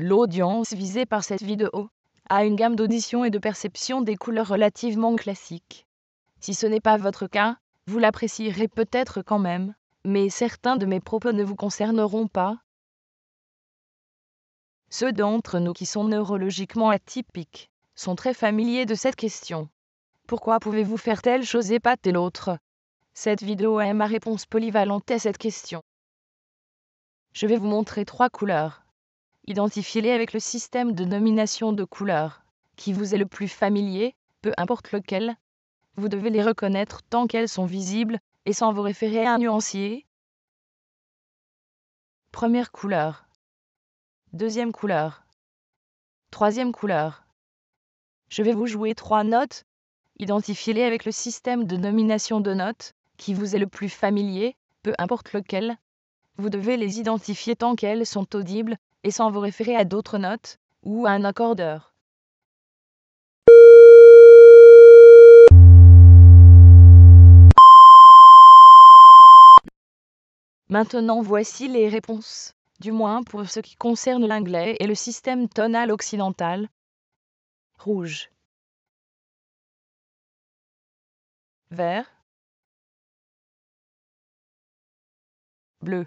L'audience visée par cette vidéo a une gamme d'audition et de perception des couleurs relativement classiques. Si ce n'est pas votre cas, vous l'apprécierez peut-être quand même, mais certains de mes propos ne vous concerneront pas. Ceux d'entre nous qui sont neurologiquement atypiques sont très familiers de cette question. Pourquoi pouvez-vous faire telle chose et pas telle autre Cette vidéo est ma réponse polyvalente à cette question. Je vais vous montrer trois couleurs Identifiez-les avec le système de nomination de couleurs qui vous est le plus familier, peu importe lequel. Vous devez les reconnaître tant qu'elles sont visibles et sans vous référer à un nuancier. Première couleur. Deuxième couleur. Troisième couleur. Je vais vous jouer trois notes. Identifiez-les avec le système de nomination de notes qui vous est le plus familier, peu importe lequel. Vous devez les identifier tant qu'elles sont audibles et sans vous référer à d'autres notes ou à un accordeur. Maintenant voici les réponses, du moins pour ce qui concerne l'anglais et le système tonal occidental. Rouge. Vert. Bleu.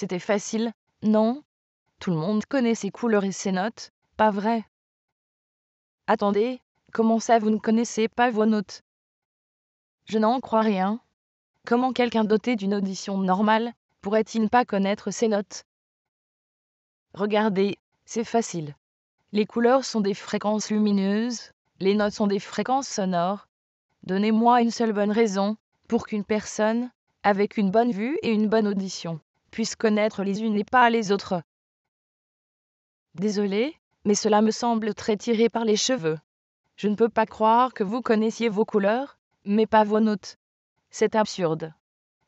C'était facile. Non. Tout le monde connaît ses couleurs et ses notes. Pas vrai. Attendez, comment ça vous ne connaissez pas vos notes Je n'en crois rien. Comment quelqu'un doté d'une audition normale pourrait-il ne pas connaître ses notes Regardez, c'est facile. Les couleurs sont des fréquences lumineuses, les notes sont des fréquences sonores. Donnez-moi une seule bonne raison pour qu'une personne, avec une bonne vue et une bonne audition, puissent connaître les unes et pas les autres. Désolé, mais cela me semble très tiré par les cheveux. Je ne peux pas croire que vous connaissiez vos couleurs, mais pas vos notes. C'est absurde.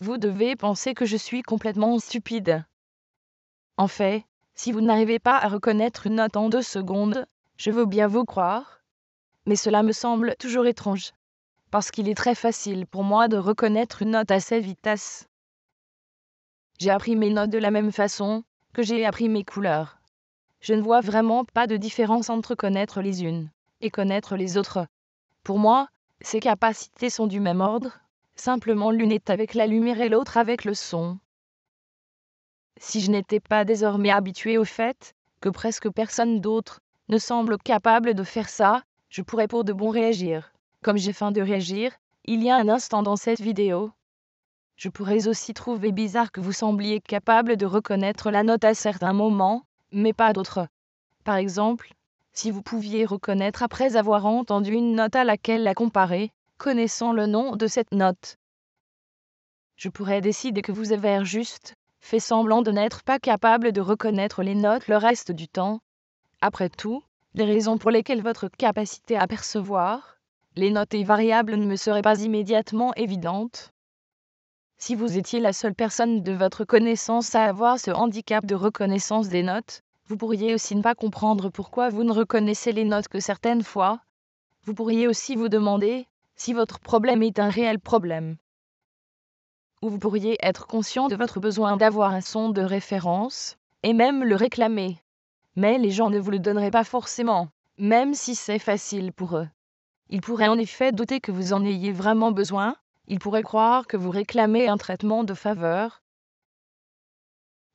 Vous devez penser que je suis complètement stupide. En fait, si vous n'arrivez pas à reconnaître une note en deux secondes, je veux bien vous croire. Mais cela me semble toujours étrange. Parce qu'il est très facile pour moi de reconnaître une note à cette vitesse. J'ai appris mes notes de la même façon que j'ai appris mes couleurs. Je ne vois vraiment pas de différence entre connaître les unes et connaître les autres. Pour moi, ces capacités sont du même ordre, simplement l'une est avec la lumière et l'autre avec le son. Si je n'étais pas désormais habitué au fait que presque personne d'autre ne semble capable de faire ça, je pourrais pour de bon réagir. Comme j'ai faim de réagir, il y a un instant dans cette vidéo, je pourrais aussi trouver bizarre que vous sembliez capable de reconnaître la note à certains moments, mais pas à d'autres. Par exemple, si vous pouviez reconnaître après avoir entendu une note à laquelle la comparer, connaissant le nom de cette note. Je pourrais décider que vous avez juste fait semblant de n'être pas capable de reconnaître les notes le reste du temps. Après tout, les raisons pour lesquelles votre capacité à percevoir les notes et variables ne me seraient pas immédiatement évidentes si vous étiez la seule personne de votre connaissance à avoir ce handicap de reconnaissance des notes, vous pourriez aussi ne pas comprendre pourquoi vous ne reconnaissez les notes que certaines fois. Vous pourriez aussi vous demander si votre problème est un réel problème. Ou vous pourriez être conscient de votre besoin d'avoir un son de référence, et même le réclamer. Mais les gens ne vous le donneraient pas forcément, même si c'est facile pour eux. Ils pourraient en effet douter que vous en ayez vraiment besoin, il pourrait croire que vous réclamez un traitement de faveur.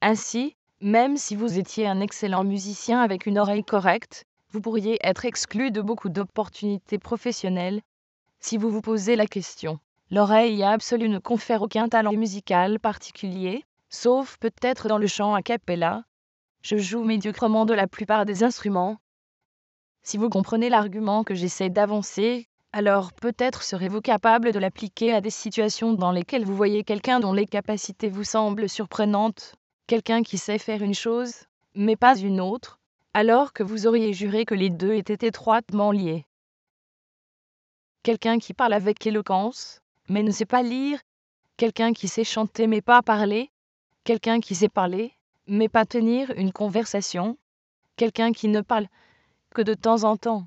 Ainsi, même si vous étiez un excellent musicien avec une oreille correcte, vous pourriez être exclu de beaucoup d'opportunités professionnelles si vous vous posez la question. L'oreille absolue ne confère aucun talent musical particulier, sauf peut-être dans le chant a cappella. Je joue médiocrement de la plupart des instruments. Si vous comprenez l'argument que j'essaie d'avancer, alors peut-être serez-vous capable de l'appliquer à des situations dans lesquelles vous voyez quelqu'un dont les capacités vous semblent surprenantes, quelqu'un qui sait faire une chose, mais pas une autre, alors que vous auriez juré que les deux étaient étroitement liés. Quelqu'un qui parle avec éloquence, mais ne sait pas lire, quelqu'un qui sait chanter mais pas parler, quelqu'un qui sait parler, mais pas tenir une conversation, quelqu'un qui ne parle que de temps en temps,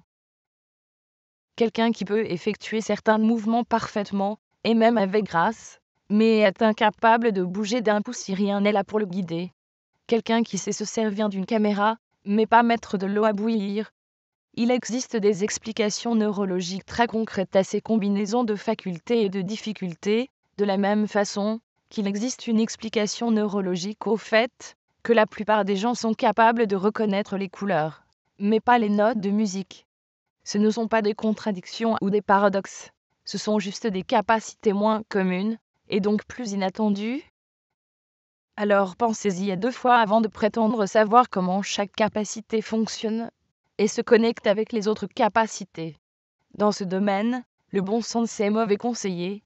quelqu'un qui peut effectuer certains mouvements parfaitement, et même avec grâce, mais est incapable de bouger d'un pouce si rien n'est là pour le guider. Quelqu'un qui sait se servir d'une caméra, mais pas mettre de l'eau à bouillir. Il existe des explications neurologiques très concrètes à ces combinaisons de facultés et de difficultés, de la même façon qu'il existe une explication neurologique au fait que la plupart des gens sont capables de reconnaître les couleurs, mais pas les notes de musique. Ce ne sont pas des contradictions ou des paradoxes, ce sont juste des capacités moins communes, et donc plus inattendues. Alors pensez-y à deux fois avant de prétendre savoir comment chaque capacité fonctionne et se connecte avec les autres capacités. Dans ce domaine, le bon sens est mauvais conseillé.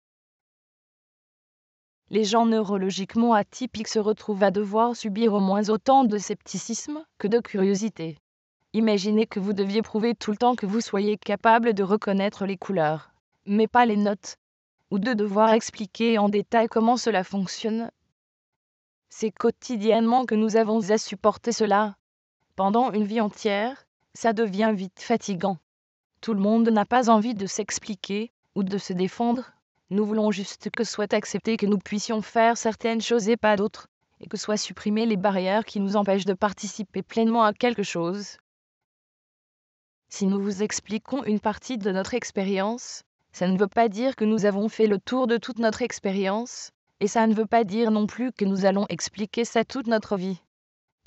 Les gens neurologiquement atypiques se retrouvent à devoir subir au moins autant de scepticisme que de curiosité. Imaginez que vous deviez prouver tout le temps que vous soyez capable de reconnaître les couleurs, mais pas les notes, ou de devoir expliquer en détail comment cela fonctionne. C'est quotidiennement que nous avons à supporter cela. Pendant une vie entière, ça devient vite fatigant. Tout le monde n'a pas envie de s'expliquer ou de se défendre. Nous voulons juste que soit accepté que nous puissions faire certaines choses et pas d'autres, et que soient supprimées les barrières qui nous empêchent de participer pleinement à quelque chose. Si nous vous expliquons une partie de notre expérience, ça ne veut pas dire que nous avons fait le tour de toute notre expérience, et ça ne veut pas dire non plus que nous allons expliquer ça toute notre vie.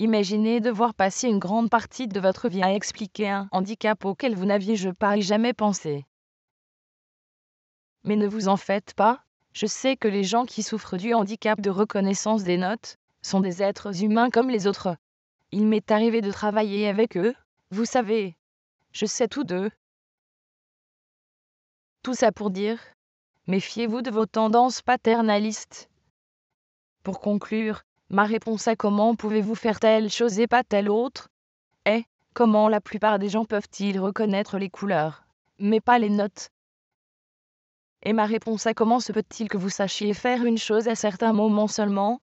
Imaginez devoir passer une grande partie de votre vie à expliquer un handicap auquel vous n'aviez je parie jamais pensé. Mais ne vous en faites pas, je sais que les gens qui souffrent du handicap de reconnaissance des notes sont des êtres humains comme les autres. Il m'est arrivé de travailler avec eux, vous savez, je sais tous d'eux. Tout ça pour dire, méfiez-vous de vos tendances paternalistes. Pour conclure, ma réponse à comment pouvez-vous faire telle chose et pas telle autre est comment la plupart des gens peuvent-ils reconnaître les couleurs, mais pas les notes Et ma réponse à comment se peut-il que vous sachiez faire une chose à certains moments seulement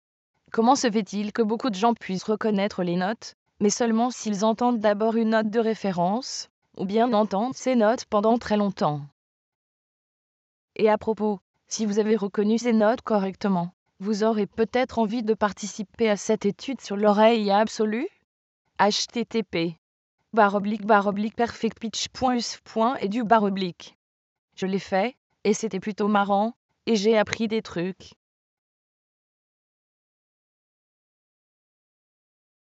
Comment se fait-il que beaucoup de gens puissent reconnaître les notes, mais seulement s'ils entendent d'abord une note de référence ou bien entendre ces notes pendant très longtemps. Et à propos, si vous avez reconnu ces notes correctement, vous aurez peut-être envie de participer à cette étude sur l'oreille absolue. http baroblique du baroblique. Je l'ai fait, et c'était plutôt marrant, et j'ai appris des trucs.